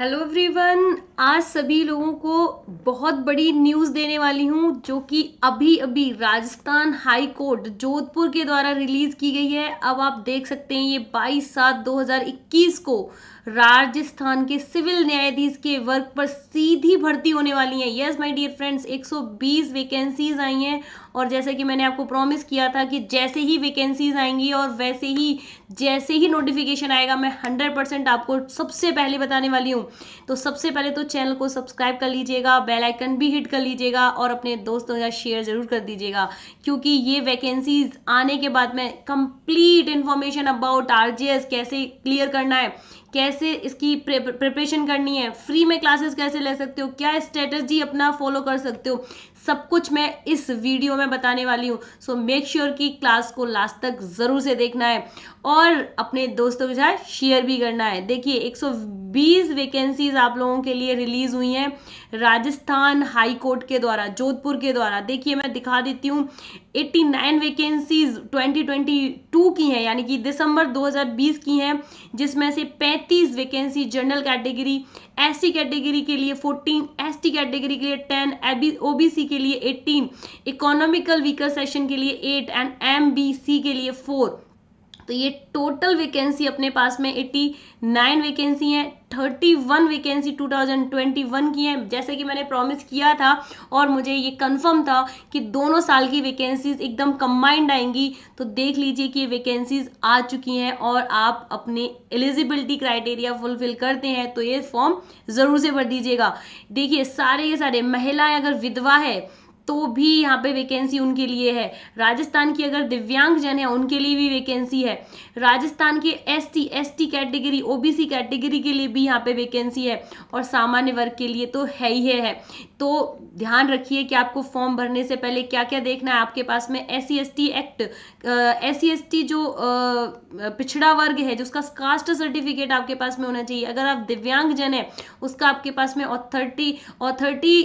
Hello everyone आज सभी लोगों को बहुत बड़ी न्यूज़ देने वाली हूँ जो कि अभी अभी राजस्थान हाई कोर्ट जोधपुर के द्वारा रिलीज़ की गई है अब आप देख सकते हैं ये 22 सात 2021 को राजस्थान के सिविल न्यायाधीश के वर्ग पर सीधी भर्ती होने वाली है yes my dear friends 120 vacancies आई हैं और जैसे कि मैंने आपको प्रॉमिस किया था कि जैसे ही वैकेंसीज आएंगी और वैसे ही जैसे ही नोटिफिकेशन आएगा मैं हंड्रेड परसेंट आपको सबसे पहले बताने वाली हूँ तो सबसे पहले तो चैनल को सब्सक्राइब कर लीजिएगा बेल आइकन भी हिट कर लीजिएगा और अपने दोस्तों का शेयर ज़रूर कर दीजिएगा क्योंकि ये वैकेंसीज आने के बाद मैं कंप्लीट इन्फॉर्मेशन अबाउट आर कैसे क्लियर करना है कैसे इसकी प्रिपरेशन करनी है फ्री में क्लासेस कैसे ले सकते हो क्या स्ट्रेटजी अपना फॉलो कर सकते हो सब कुछ मैं इस वीडियो में बताने वाली हूँ सो मेक श्योर कि क्लास को लास्ट तक ज़रूर से देखना है और अपने दोस्तों के साथ शेयर भी करना है देखिए 120 बीस वैकेंसीज आप लोगों के लिए रिलीज हुई हैं राजस्थान हाई कोर्ट के द्वारा जोधपुर के द्वारा देखिए मैं दिखा देती हूँ 89 वैकेंसीज 2022 की हैं यानी कि दिसंबर 2020 की हैं जिसमें से 35 vacancy general category SC category के लिए 14 एसटी कैटेगरी के लिए 10 ओबीसी के लिए 18 इकोनॉमिकल वीकर सेक्शन के लिए 8 एंड एमबीसी के लिए 4 तो ये टोटल वैकेंसी अपने पास में 89 वैकेंसी हैं 31 वैकेंसी 2021 की हैं जैसे कि मैंने प्रॉमिस किया था और मुझे ये कंफर्म था कि दोनों साल की वैकेंसीज एकदम कंबाइंड आएंगी तो देख लीजिए कि ये वैकेंसीज आ चुकी हैं और आप अपने एलिजिबिलिटी क्राइटेरिया फुलफिल करते हैं तो ये फॉर्म ज़रूर से भर दीजिएगा देखिए सारे के सारे महिलाएं अगर विधवा है तो भी यहाँ पे वैकेंसी उनके लिए है राजस्थान की अगर दिव्यांग जन है उनके लिए भी वैकेंसी है राजस्थान के S ST category OBC category के लिए भी यहाँ पे वैकेंसी है और सामान्य वर्ग के लिए तो है ही है, है। तो ध्यान रखिए कि आपको फॉर्म भरने से पहले क्या क्या देखना है आपके पास में S C act S C जो पिछड़ा वर्ग है जिसका कास्ट सर्टिफिकेट आपके पास में होना चाहिए अगर आप दिव्यांग जन है उसका आपके पास में ऑथर्टी ऑथर्टी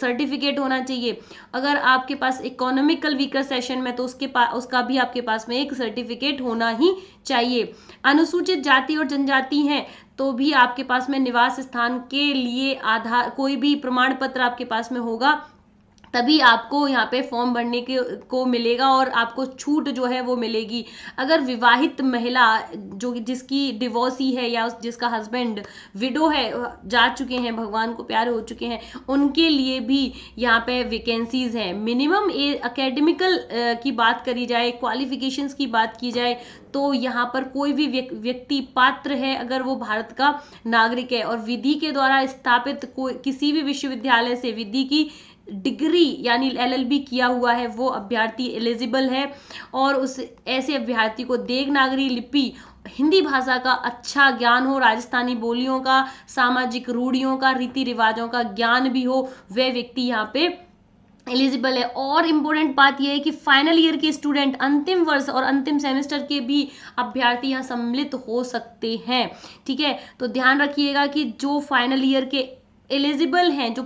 सर्टिफिकेट होना चाहिए अगर आपके पास इकोनॉमिकल वीकर सेशन में तो उसके पास उसका भी आपके पास में एक सर्टिफिकेट होना ही चाहिए अनुसूचित जाति और जनजाति हैं तो भी आपके पास में निवास स्थान के लिए आधार कोई भी प्रमाण पत्र आपके पास में होगा तभी आपको यहाँ पे फॉर्म भरने के को मिलेगा और आपको छूट जो है वो मिलेगी अगर विवाहित महिला जो जिसकी डिवोर्सी है या जिसका हस्बैंड विडो है जा चुके हैं भगवान को प्यार हो चुके हैं उनके लिए भी यहाँ पे वैकेंसीज हैं मिनिमम अकेडमिकल की बात करी जाए क्वालिफिकेशंस की बात की जाए तो यहाँ पर कोई भी व्यक्ति पात्र है अगर वो भारत का नागरिक है और विधि के द्वारा स्थापित कोई किसी भी विश्वविद्यालय से विधि की डिग्री यानी एलएलबी किया हुआ है वो अभ्यर्थी एलिजिबल है और उस ऐसे अभ्यर्थी को देवनागरी लिपि हिंदी भाषा का अच्छा ज्ञान हो राजस्थानी बोलियों का सामाजिक रूढ़ियों का रीति रिवाजों का ज्ञान भी हो वह व्यक्ति यहाँ पे एलिजिबल है और इम्पोर्टेंट बात यह है कि फाइनल ईयर के स्टूडेंट अंतिम वर्ष और अंतिम सेमेस्टर के भी अभ्यर्थी यहाँ सम्मिलित हो सकते हैं ठीक है तो ध्यान रखिएगा कि जो फाइनल ईयर के एलिजिबल हैं जो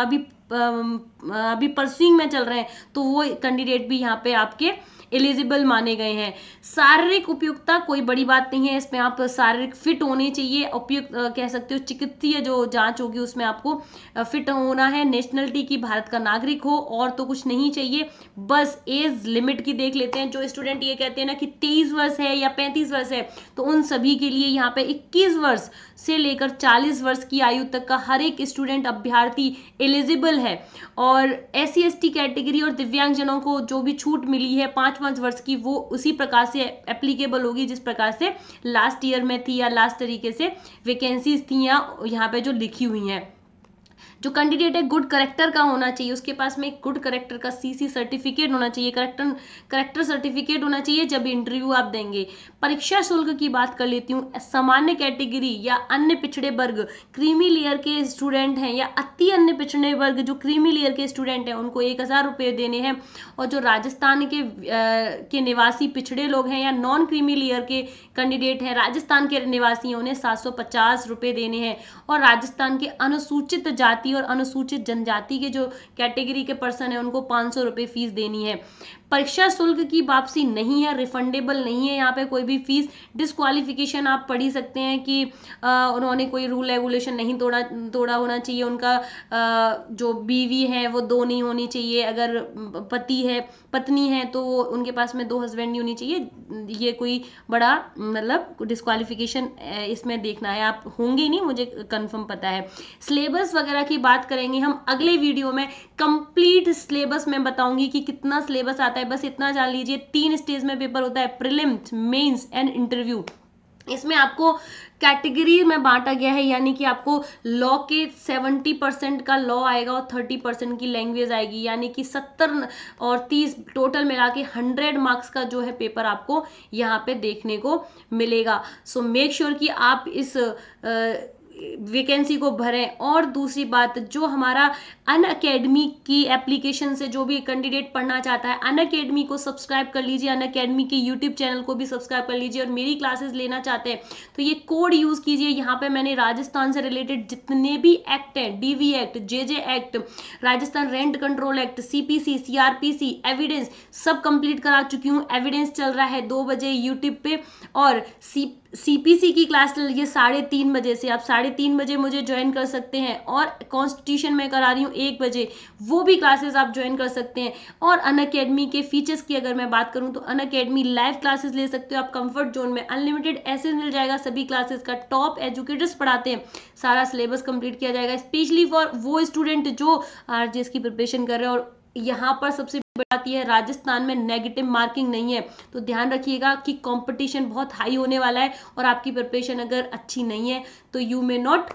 अभी um, अभी परसिंग में चल रहे हैं तो वो कैंडिडेट भी यहाँ पे आपके एलिजिबल माने गए हैं शारीरिक उपयुक्तता कोई बड़ी बात नहीं है इसमें आप शारीरिक फिट होने चाहिए उपयुक्त कह सकते हो चिकित्सीय जो जांच होगी उसमें आपको फिट होना है नेशनलिटी की भारत का नागरिक हो और तो कुछ नहीं चाहिए बस एज लिमिट की देख लेते हैं जो स्टूडेंट ये कहते हैं ना कि तेईस वर्ष है या पैंतीस वर्ष है तो उन सभी के लिए यहाँ पे इक्कीस वर्ष से लेकर चालीस वर्ष की आयु तक का हर एक स्टूडेंट अभ्यार्थी एलिजिबल है और और एस सी कैटेगरी और दिव्यांगजनों को जो भी छूट मिली है पाँच पाँच वर्ष की वो उसी प्रकार से एप्लीकेबल होगी जिस प्रकार से लास्ट ईयर में थी या लास्ट तरीके से वैकेंसीज थी या यहाँ पे जो लिखी हुई हैं जो कैंडिडेट है गुड करेक्टर का होना चाहिए उसके पास में एक गुड करेक्टर का सीसी सर्टिफिकेट होना चाहिए करेक्टर करेक्टर सर्टिफिकेट होना चाहिए जब इंटरव्यू आप देंगे परीक्षा शुल्क की बात कर लेती हूँ सामान्य कैटेगरी या अन्य पिछड़े वर्ग क्रीमी लेयर के स्टूडेंट हैं या अति अन्य पिछड़े वर्ग जो क्रीमी लेयर के स्टूडेंट हैं उनको एक हज़ार रुपये देने हैं और जो राजस्थान के आ, के निवासी पिछड़े लोग हैं या नॉन क्रीमी लेयर के कैंडिडेट हैं राजस्थान के निवासी हैं उन्हें सात सौ पचास रुपये देने हैं और राजस्थान के अनुसूचित जाति और अनुसूचित जनजाति के जो कैटेगरी के पर्सन है उनको पाँच सौ फीस देनी है परीक्षा शुल्क की वापसी नहीं है रिफंडेबल नहीं है यहाँ पे कोई भी फीस डिसक्वालिफ़िकेशन आप पढ़ ही सकते हैं कि आ, उन्होंने कोई रूल रेगुलेशन नहीं तोड़ा तोड़ा होना चाहिए उनका आ, जो बीवी है वो दो नहीं होनी चाहिए अगर पति है पत्नी है तो वो उनके पास में दो हस्बैंड नहीं होनी चाहिए ये कोई बड़ा मतलब डिस्कालिफिकेशन इसमें देखना है आप होंगे नहीं मुझे कन्फर्म पता है सिलेबस वगैरह की बात करेंगे हम अगले वीडियो में कंप्लीट सिलेबस में बताऊंगी कि कितना सिलेबस आता है है बस इतना जान लीजिए तीन स्टेज में पेपर होता है प्रिलिम्स मेंस एंड इंटरव्यू इसमें आपको कैटेगरी में बांटा गया है यानी कि आपको लॉ के 70 परसेंट का लॉ आएगा और 30 परसेंट की लैंग्वेज आएगी यानी कि 70 और 30 टोटल मिला के हंड्रेड मार्क्स का जो है पेपर आपको यहाँ पे देखने को मिलेगा सो मेक श्योर कि आप इस आ, वैकेंसी को भरें और दूसरी बात जो हमारा अन अकेडमी की एप्लीकेशन से जो भी कैंडिडेट पढ़ना चाहता है अन अकेडमी को सब्सक्राइब कर लीजिए अन अकेडमी के यूट्यूब चैनल को भी सब्सक्राइब कर लीजिए और मेरी क्लासेस लेना चाहते हैं तो ये कोड यूज़ कीजिए यहाँ पे मैंने राजस्थान से रिलेटेड जितने भी एक्ट हैं D act J J act Rajasthan rent control act C P evidence सब कंप्लीट करा चुकी हूँ एविडेंस चल रहा है दो बजे यूट्यूब पे और सी सीपीसी की क्लास ले लीजिए साढ़े तीन बजे से आप साढ़े तीन बजे मुझे ज्वाइन कर सकते हैं और कॉन्स्टिट्यूशन में करा रही हूँ एक बजे वो भी क्लासेस आप ज्वाइन कर सकते हैं और अन अकेडमी के फीचर्स की अगर मैं बात करूँ तो अन अकेडमी लाइव क्लासेस ले सकते हो आप कंफर्ट जोन में अनलिमिटेड ऐसे मिल जाएगा सभी क्लासेस का टॉप एजुकेटर्स पढ़ाते हैं सारा सिलेबस कंप्लीट किया जाएगा स्पेशली फॉर वो स्टूडेंट जो आर की प्रिपरेशन कर रहे हैं और यहाँ पर सबसे बढ़ाती है राजस्थान में नेगेटिव मार्किंग नहीं है तो ध्यान रखिएगा कि कंपटीशन बहुत हाई होने वाला है और आपकी प्रिपरेशन अगर अच्छी नहीं है तो यू मे नॉट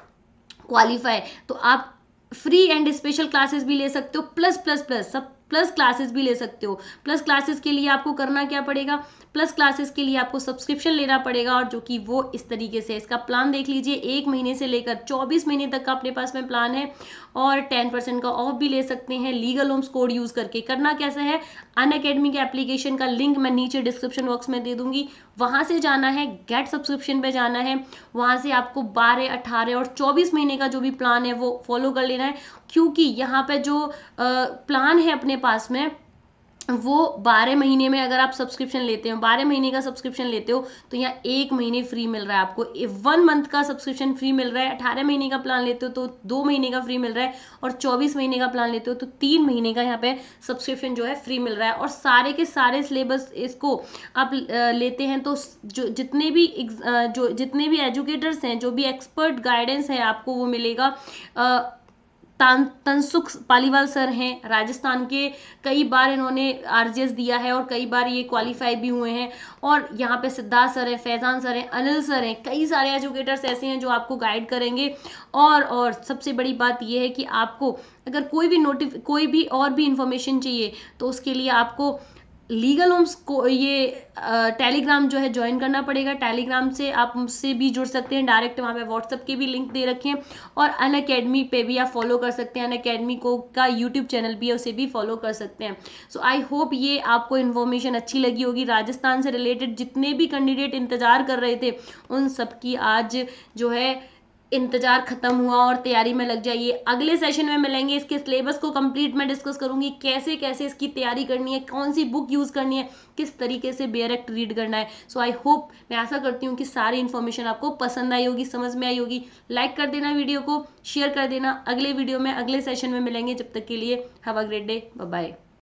क्वालिफाई तो आप फ्री एंड स्पेशल क्लासेस भी ले सकते हो प्लस प्लस प्लस सब प्लस क्लासेस भी ले सकते हो प्लस क्लासेस के लिए आपको करना क्या पड़ेगा प्लस क्लासेस के लिए आपको सब्सक्रिप्शन लेना पड़ेगा और जो कि वो इस तरीके से इसका प्लान देख लीजिए एक महीने से लेकर चौबीस महीने तक का अपने पास में प्लान है और टेन परसेंट का ऑफ भी ले सकते हैं लीगल होम्स कोड यूज़ करके करना कैसा है अन अकेडमी के एप्लीकेशन का लिंक मैं नीचे डिस्क्रिप्शन बॉक्स में दे दूंगी वहां से जाना है गेट सब्सक्रिप्शन पे जाना है वहां से आपको 12, 18 और 24 महीने का जो भी प्लान है वो फॉलो कर लेना है क्योंकि यहाँ पे जो प्लान है अपने पास में वो बारह महीने में अगर आप सब्सक्रिप्शन लेते हो बारह महीने का सब्सक्रिप्शन लेते हो तो यहाँ एक महीने फ्री मिल रहा है आपको वन मंथ का सब्सक्रिप्शन फ्री मिल रहा है अठारह महीने का प्लान लेते हो तो दो महीने का फ्री मिल रहा है और चौबीस महीने का प्लान लेते हो तो तीन महीने का यहाँ पे सब्सक्रिप्शन जो है फ्री मिल रहा है और सारे के सारे सिलेबस इसको आप लेते हैं तो जो जितने भी जो जितने भी एजुकेटर्स हैं जो भी एक्सपर्ट गाइडेंस है आपको वो मिलेगा तान तनसुख पालीवाल सर हैं राजस्थान के कई बार इन्होंने आर दिया है और कई बार ये क्वालिफाई भी हुए हैं और यहाँ पे सिद्धार्थ सर हैं फैजान सर हैं अनिल सर हैं कई सारे एजुकेटर्स ऐसे हैं जो आपको गाइड करेंगे और और सबसे बड़ी बात यह है कि आपको अगर कोई भी नोटिफ कोई भी और भी इंफॉर्मेशन चाहिए तो उसके लिए आपको लीगल होम्स को ये टेलीग्राम जो है ज्वाइन करना पड़ेगा टेलीग्राम से आप मुझसे भी जुड़ सकते हैं डायरेक्ट वहाँ पे व्हाट्सअप के भी लिंक दे रखे हैं और अन अकेडमी पर भी आप फॉलो कर सकते हैं अन अकेडमी को का यूट्यूब चैनल भी है उसे भी फॉलो कर सकते हैं सो आई होप ये आपको इन्फॉर्मेशन अच्छी लगी होगी राजस्थान से रिलेटेड जितने भी कैंडिडेट इंतज़ार कर रहे थे उन सबकी आज जो है इंतजार खत्म हुआ और तैयारी में लग जाइए अगले सेशन में मिलेंगे इसके सिलेबस को कंप्लीट मैं डिस्कस करूंगी कैसे कैसे इसकी तैयारी करनी है कौन सी बुक यूज़ करनी है किस तरीके से बेयर एक्ट रीड करना है सो आई होप मैं आशा करती हूँ कि सारी इन्फॉर्मेशन आपको पसंद आई होगी समझ में आई होगी लाइक कर देना वीडियो को शेयर कर देना अगले वीडियो में अगले सेशन में मिलेंगे जब तक के लिए have a great day bye